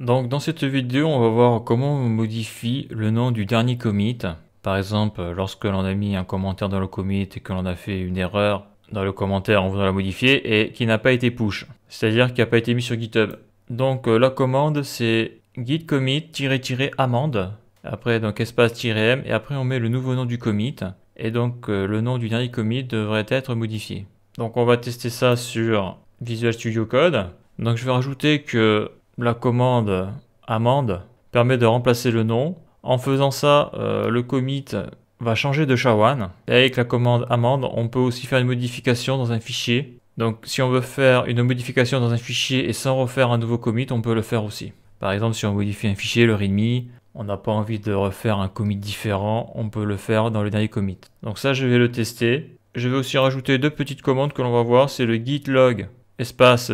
Donc dans cette vidéo, on va voir comment on modifie le nom du dernier commit. Par exemple, lorsque l'on a mis un commentaire dans le commit et que l'on a fait une erreur dans le commentaire on voulant la modifier et qui n'a pas été push, c'est-à-dire qui n'a pas été mis sur GitHub. Donc euh, la commande c'est git commit-amende, après donc espace-m et après on met le nouveau nom du commit et donc euh, le nom du dernier commit devrait être modifié. Donc on va tester ça sur Visual Studio Code. Donc je vais rajouter que la commande amende permet de remplacer le nom. En faisant ça, euh, le commit va changer de sha Et avec la commande amende, on peut aussi faire une modification dans un fichier. Donc si on veut faire une modification dans un fichier et sans refaire un nouveau commit, on peut le faire aussi. Par exemple, si on modifie un fichier, le README, on n'a pas envie de refaire un commit différent, on peut le faire dans le dernier commit. Donc ça, je vais le tester. Je vais aussi rajouter deux petites commandes que l'on va voir, c'est le git log espace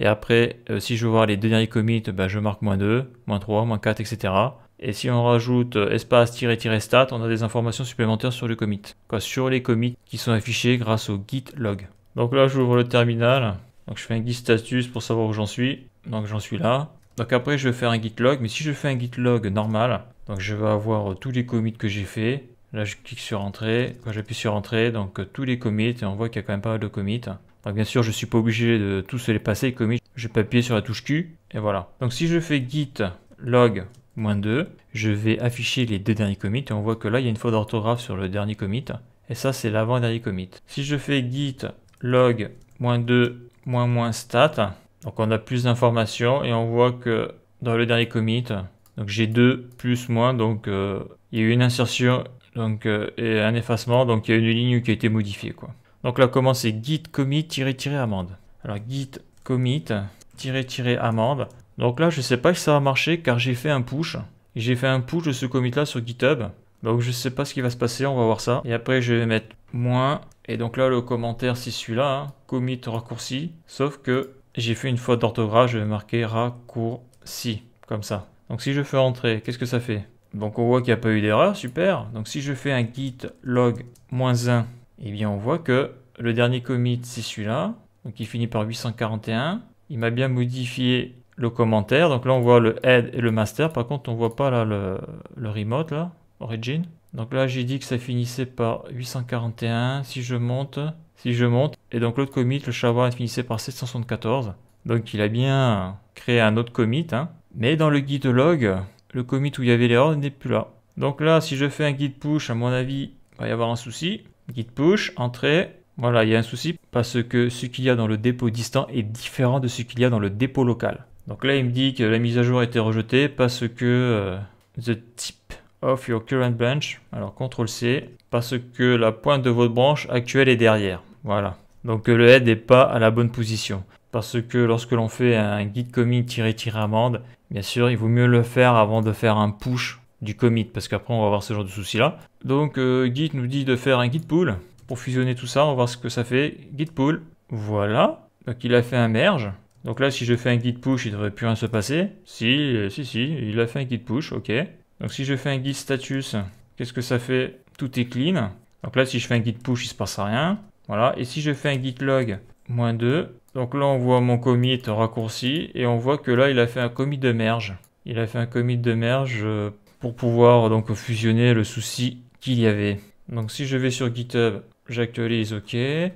et après, euh, si je veux voir les derniers commits, bah, je marque moins 2, moins 3, moins 4, etc. Et si on rajoute euh, espace-stat, on a des informations supplémentaires sur le commit. Quoi, sur les commits qui sont affichés grâce au git log. Donc là, j'ouvre le terminal. Donc je fais un git status pour savoir où j'en suis. Donc j'en suis là. Donc après, je vais faire un git log. Mais si je fais un git log normal, donc je vais avoir tous les commits que j'ai fait, Là, je clique sur Entrée. Quand j'appuie sur Entrée, donc euh, tous les commits, et on voit qu'il y a quand même pas mal de commits. Donc bien sûr, je ne suis pas obligé de tous les passer, les commits. Je vais pas appuyer sur la touche Q, et voilà. Donc, si je fais git log 2, je vais afficher les deux derniers commits, et on voit que là, il y a une faute d'orthographe sur le dernier commit, et ça, c'est l'avant-dernier commit. Si je fais git log 2 moins stat, donc on a plus d'informations, et on voit que dans le dernier commit, donc j'ai 2 plus moins, donc euh, il y a eu une insertion donc, euh, et un effacement, donc il y a une ligne qui a été modifiée. Quoi. Donc là comment c'est git commit-amende. Alors git commit-amende. Donc là je ne sais pas si ça va marcher car j'ai fait un push. J'ai fait un push de ce commit là sur GitHub. Donc je ne sais pas ce qui va se passer, on va voir ça. Et après je vais mettre moins. Et donc là le commentaire c'est celui-là, hein. commit raccourci. Sauf que j'ai fait une faute d'orthographe, je vais marquer raccourci. Comme ça. Donc si je fais entrer, qu'est-ce que ça fait donc on voit qu'il n'y a pas eu d'erreur, super. Donc si je fais un git log moins 1, eh bien on voit que le dernier commit c'est celui-là. Donc il finit par 841. Il m'a bien modifié le commentaire. Donc là on voit le head et le master. Par contre on voit pas là le, remote là, origin. Donc là j'ai dit que ça finissait par 841. Si je monte, si je monte. Et donc l'autre commit, le il finissait par 774. Donc il a bien créé un autre commit. Hein. Mais dans le git log, le commit où il y avait l'erreur n'est plus là. Donc là, si je fais un git push, à mon avis, il va y avoir un souci. Git push, entrée. Voilà, il y a un souci parce que ce qu'il y a dans le dépôt distant est différent de ce qu'il y a dans le dépôt local. Donc là, il me dit que la mise à jour a été rejetée parce que euh, the tip of your current branch, alors CTRL C, parce que la pointe de votre branche actuelle est derrière. Voilà. Donc le head n'est pas à la bonne position parce que lorsque l'on fait un git commit-amende, bien sûr, il vaut mieux le faire avant de faire un push du commit, parce qu'après on va avoir ce genre de souci-là. Donc euh, Git nous dit de faire un git pull. Pour fusionner tout ça, on va voir ce que ça fait. Git pull, voilà. Donc il a fait un merge. Donc là, si je fais un git push, il devrait plus rien se passer. Si, euh, si, si, il a fait un git push, ok. Donc si je fais un git status, qu'est-ce que ça fait Tout est clean. Donc là, si je fais un git push, il se passe rien. Voilà. Et si je fais un git log, Moins 2. Donc là, on voit mon commit raccourci et on voit que là, il a fait un commit de merge. Il a fait un commit de merge euh, pour pouvoir donc fusionner le souci qu'il y avait. Donc si je vais sur GitHub, j'actualise OK. Euh,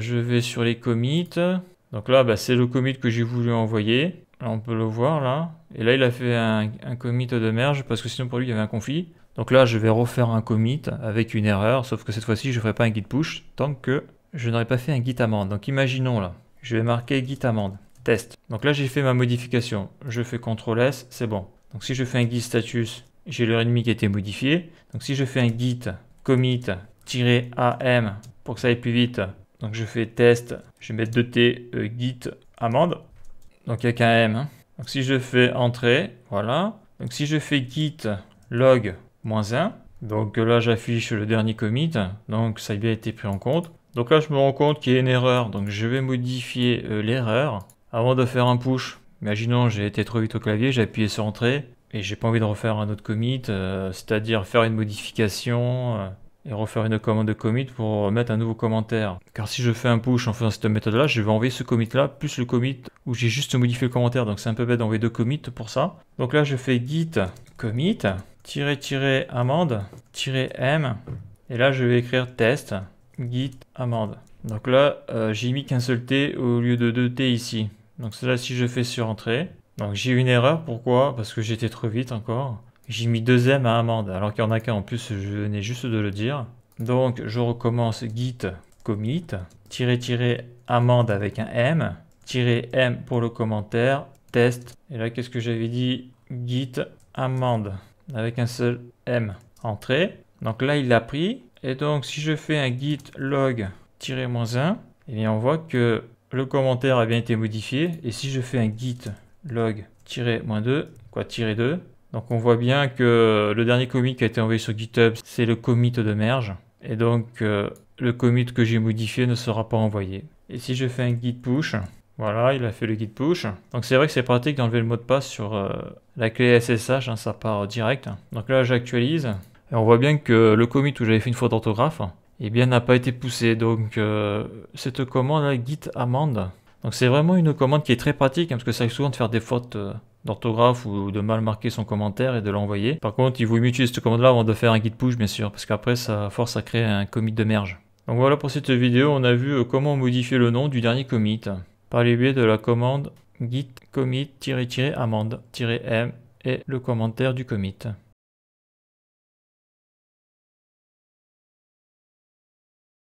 je vais sur les commits. Donc là, bah, c'est le commit que j'ai voulu envoyer. on peut le voir là. Et là, il a fait un, un, commit de merge parce que sinon pour lui, il y avait un conflit. Donc là, je vais refaire un commit avec une erreur, sauf que cette fois-ci, je ne ferai pas un git push tant que je n'aurais pas fait un git amende. Donc imaginons là, je vais marquer git amende, test. Donc là j'ai fait ma modification, je fais CTRL S, c'est bon. Donc si je fais un git status, j'ai le readme qui a été modifié Donc si je fais un git commit-am pour que ça aille plus vite, donc je fais test, je vais mettre 2t euh, git amende. Donc il n'y a qu'un m. Hein. Donc si je fais entrée, voilà. Donc si je fais git log-1, donc euh, là j'affiche le dernier commit, donc ça a bien été pris en compte. Donc là, je me rends compte qu'il y a une erreur. Donc je vais modifier euh, l'erreur avant de faire un push. Imaginons, j'ai été trop vite au clavier, j'ai appuyé sur Entrée et j'ai pas envie de refaire un autre commit, euh, c'est-à-dire faire une modification euh, et refaire une commande de commit pour mettre un nouveau commentaire. Car si je fais un push en faisant cette méthode-là, je vais envoyer ce commit-là plus le commit où j'ai juste modifié le commentaire. Donc c'est un peu bête d'envoyer deux commits pour ça. Donc là, je fais git commit tirer tirer amende tirer m et là je vais écrire test git amende. Donc là, euh, j'ai mis qu'un seul T au lieu de deux T ici. Donc cela, si je fais sur entrée, donc j'ai eu une erreur, pourquoi Parce que j'étais trop vite encore. J'ai mis deux M à amende, alors qu'il n'y en a qu'un en plus, je venais juste de le dire. Donc je recommence git commit, tirer tirer amende avec un M, tirer M pour le commentaire, test. Et là, qu'est-ce que j'avais dit Git amende avec un seul M, entrée. Donc là, il l'a pris, et donc, si je fais un git log-1, eh bien, on voit que le commentaire a bien été modifié. Et si je fais un git log-2, quoi, 2, donc on voit bien que le dernier commit qui a été envoyé sur GitHub, c'est le commit de merge. Et donc, euh, le commit que j'ai modifié ne sera pas envoyé. Et si je fais un git push, voilà, il a fait le git push. Donc c'est vrai que c'est pratique d'enlever le mot de passe sur euh, la clé SSH, hein, ça part euh, direct. Donc là, j'actualise. Et on voit bien que le commit où j'avais fait une faute d'orthographe, eh n'a pas été poussé. Donc euh, cette commande là, git amende, donc c'est vraiment une commande qui est très pratique hein, parce que ça arrive souvent de faire des fautes euh, d'orthographe ou de mal marquer son commentaire et de l'envoyer. Par contre, il vaut mieux utiliser cette commande là avant de faire un git push bien sûr parce qu'après ça force à créer un commit de merge. Donc voilà pour cette vidéo, on a vu euh, comment modifier le nom du dernier commit par les biais de la commande git commit-amende-m et le commentaire du commit.